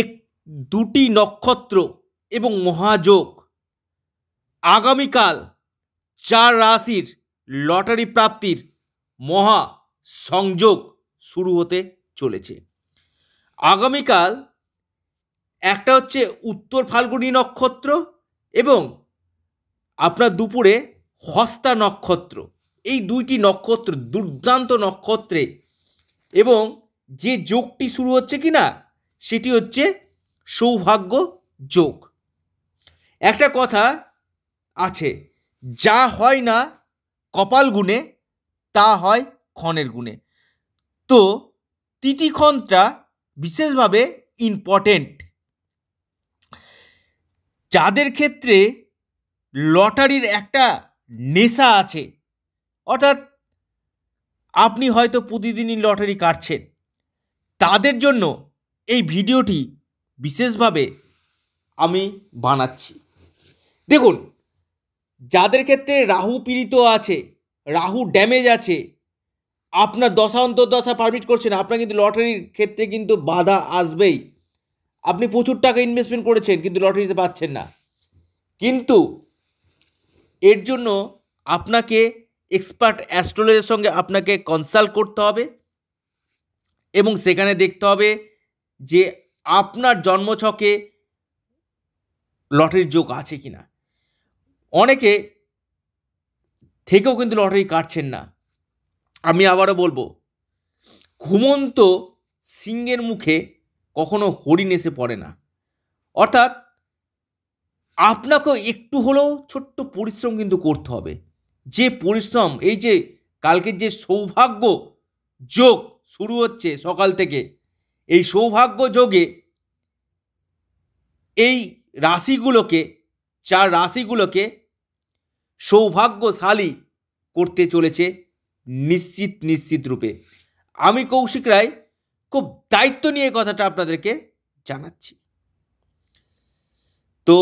এক দুটি নক্ষত্র এবং মহাযোগ আগামীকাল চার রাশির লটারি প্রাপ্তির মহা সংযোগ শুরু হতে চলেছে আগামীকাল একটা হচ্ছে উত্তর ফাল্গুনী নক্ষত্র এবং আপনার দুপুরে হস্তা নক্ষত্র এই দুইটি নক্ষত্র দুর্দান্ত নক্ষত্রে এবং যে যোগটি শুরু হচ্ছে কি না সেটি হচ্ছে সৌভাগ্য যোগ একটা কথা আছে যা হয় না কপাল গুণে তা হয় ক্ষণের গুণে তো তিতিক্ষণটা বিশেষভাবে ইম্পর্টেন্ট যাদের ক্ষেত্রে লটারির একটা নেশা আছে অর্থাৎ আপনি হয়তো প্রতিদিনই লটারি কাটছেন তাদের জন্য এই ভিডিওটি বিশেষভাবে আমি বানাচ্ছি দেখুন যাদের ক্ষেত্রে রাহু পীড়িত আছে রাহু ড্যামেজ আছে আপনার দশা অন্তর্দশা পারমিট করছেন আপনার কিন্তু লটারির ক্ষেত্রে কিন্তু বাধা আসবেই আপনি প্রচুর টাকা ইনভেস্টমেন্ট করেছেন কিন্তু লটারিতে পাচ্ছেন না কিন্তু এর জন্য আপনাকে এক্সপার্ট অ্যাস্ট্রোলজির সঙ্গে আপনাকে কনসাল্ট করতে হবে এবং সেখানে দেখতে হবে যে আপনার জন্মছকে লটারির যোগ আছে কি না অনেকে থেকেও কিন্তু লটারি কাটছেন না আমি আবারও বলবো ঘুমন্ত সিংহের মুখে কখনো হরিণ এসে পড়ে না অর্থাৎ আপনাকেও একটু হলেও ছোট্ট পরিশ্রম কিন্তু করতে হবে যে পরিশ্রম এই যে কালকের যে সৌভাগ্য যোগ শুরু হচ্ছে সকাল থেকে এই সৌভাগ্য যোগে এই রাশিগুলোকে চার রাশিগুলোকে সৌভাগ্যশালী করতে চলেছে নিশ্চিত নিশ্চিত রূপে আমি কৌশিক রায় খুব দায়িত্ব নিয়ে কথাটা আপনাদেরকে জানাচ্ছি তো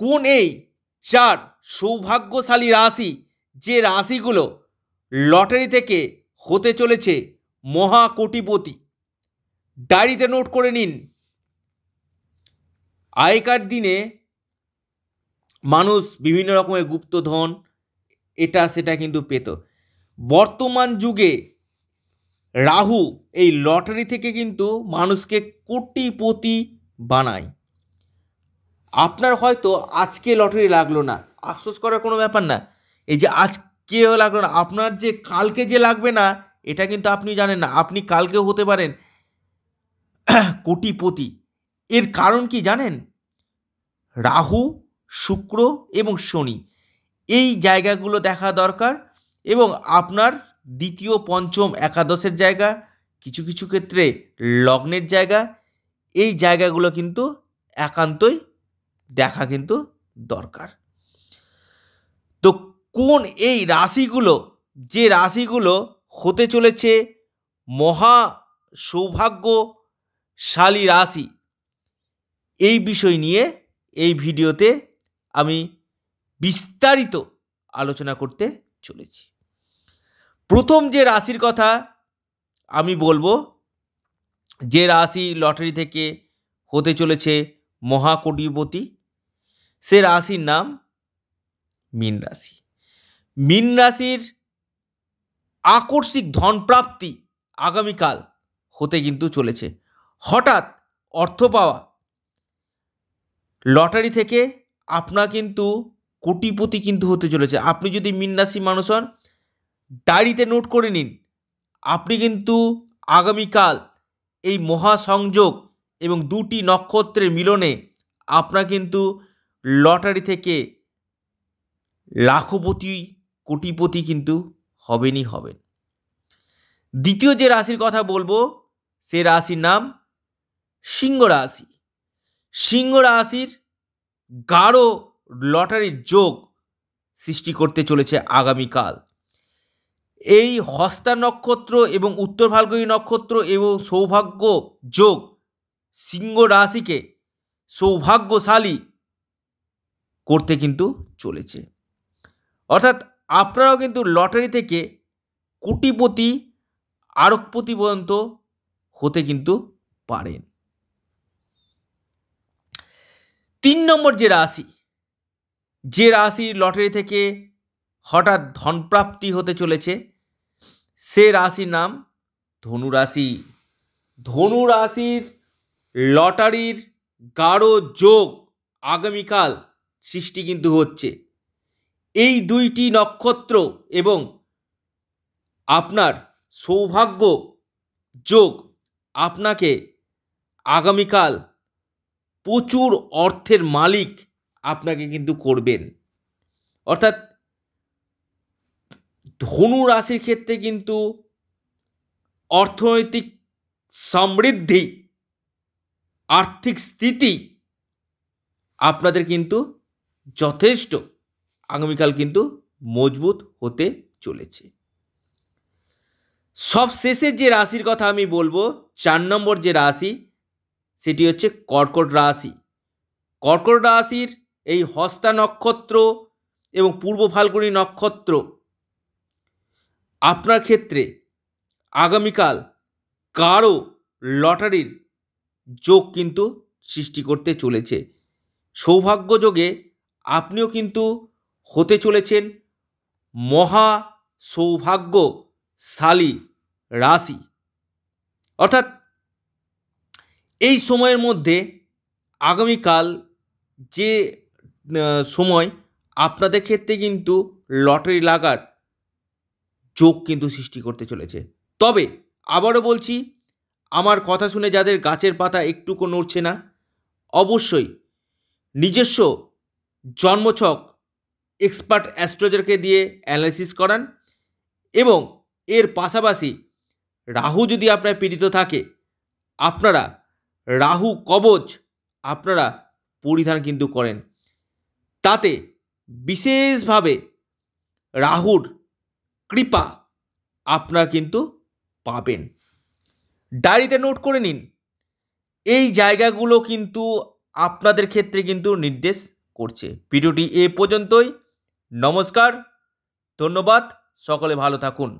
কোন এই চার সৌভাগ্যশালী রাশি যে রাশিগুলো লটারি থেকে হতে চলেছে মহাকোটিপতি ডায়েরিতে নোট করে নিন আগেকার দিনে মানুষ বিভিন্ন রকমের গুপ্তধন এটা সেটা কিন্তু পেত বর্তমান যুগে রাহু এই লটারি থেকে কিন্তু মানুষকে কোটিপতি বানায় আপনার হয়তো আজকে লটারি লাগলো না আশ্বাস করার কোনো ব্যাপার না এই যে আজকে লাগলো না আপনার যে কালকে যে লাগবে না এটা কিন্তু আপনি জানেন না আপনি কালকেও হতে পারেন কোটিপতি এর কারণ কি জানেন রাহু শুক্র এবং শনি এই জায়গাগুলো দেখা দরকার এবং আপনার দ্বিতীয় পঞ্চম একাদশের জায়গা কিছু কিছু ক্ষেত্রে লগ্নের জায়গা এই জায়গাগুলো কিন্তু একান্তই দেখা কিন্তু দরকার তো কোন এই রাশিগুলো যে রাশিগুলো হতে চলেছে মহা সৌভাগ্য শালি রাশি এই বিষয় নিয়ে এই ভিডিওতে আমি বিস্তারিত আলোচনা করতে চলেছি প্রথম যে রাশির কথা আমি বলবো যে রাশি লটারি থেকে হতে চলেছে মহাকটিপতি সে রাশির নাম মীন রাশি মীন রাশির আকস্মিক ধনপ্রাপ্তি আগামীকাল হতে কিন্তু চলেছে হঠাৎ অর্থ পাওয়া লটারি থেকে আপনার কিন্তু কোটিপতি কিন্তু হতে চলেছে আপনি যদি মিন্নাসি মানুষ হন ডায়েরিতে নোট করে নিন আপনি কিন্তু আগামীকাল এই মহাসংযোগ এবং দুটি নক্ষত্রের মিলনে আপনার কিন্তু লটারি থেকে লাখপতি কোটিপতি কিন্তু হবেনই হবেন দ্বিতীয় যে রাশির কথা বলবো সে রাশির নাম সিংহ রাশি সিংহ রাশির গাঢ় লটারির যোগ সৃষ্টি করতে চলেছে আগামীকাল এই হস্তা নক্ষত্র এবং উত্তর ভালগরী নক্ষত্র এবং সৌভাগ্য যোগ সিংহ রাশিকে সৌভাগ্যশালী করতে কিন্তু চলেছে অর্থাৎ আপনারাও কিন্তু লটারি থেকে কোটিপতি আরকপতি পর্যন্ত হতে কিন্তু পারেন তিন নম্বর যে রাশি যে রাশি লটারি থেকে হঠাৎ ধনপ্রাপ্তি হতে চলেছে সে রাশির নাম ধনু রাশি ধনু রাশির লটারির গাঢ় যোগ আগামীকাল সৃষ্টি কিন্তু হচ্ছে এই দুইটি নক্ষত্র এবং আপনার সৌভাগ্য যোগ আপনাকে আগামীকাল প্রচুর অর্থের মালিক আপনাকে কিন্তু করবেন অর্থাৎ ধনু রাশির ক্ষেত্রে কিন্তু অর্থনৈতিক সমৃদ্ধি আর্থিক স্থিতি আপনাদের কিন্তু যথেষ্ট আগামীকাল কিন্তু মজবুত হতে চলেছে সব শেষের যে রাশির কথা আমি বলবো চার নম্বর যে রাশি সেটি হচ্ছে কর্কট রাশি কর্কট রাশির এই হস্তা নক্ষত্র এবং পূর্ব ফাল্গুনি নক্ষত্র আপনার ক্ষেত্রে আগামীকাল কারও লটারির যোগ কিন্তু সৃষ্টি করতে চলেছে সৌভাগ্য যোগে আপনিও কিন্তু হতে চলেছেন মহা সৌভাগ্যশালী রাশি অর্থাৎ এই সময়ের মধ্যে আগামীকাল যে সময় আপনাদের ক্ষেত্রে কিন্তু লটারি লাগার যোগ কিন্তু সৃষ্টি করতে চলেছে তবে আবারও বলছি আমার কথা শুনে যাদের গাছের পাতা একটুকু নড়ছে না অবশ্যই নিজস্ব জন্মছক এক্সপার্ট অ্যাস্ট্রোজারকে দিয়ে অ্যানালিসিস করান এবং এর পাশাপাশি রাহু যদি আপনার পীড়িত থাকে আপনারা রাহু কবচ আপনারা পরিধান কিন্তু করেন তাতে বিশেষভাবে রাহুর কৃপা আপনারা কিন্তু পাবেন ডায়েরিতে নোট করে নিন এই জায়গাগুলো কিন্তু আপনাদের ক্ষেত্রে কিন্তু নির্দেশ করছে ভিডিওটি এ পর্যন্তই নমস্কার ধন্যবাদ সকলে ভালো থাকুন